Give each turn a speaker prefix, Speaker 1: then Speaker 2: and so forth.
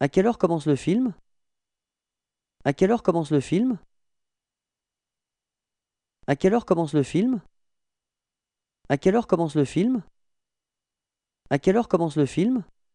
Speaker 1: À quelle heure commence le film À quelle heure commence le film À quelle heure commence le film À quelle heure commence le film À quelle heure commence le film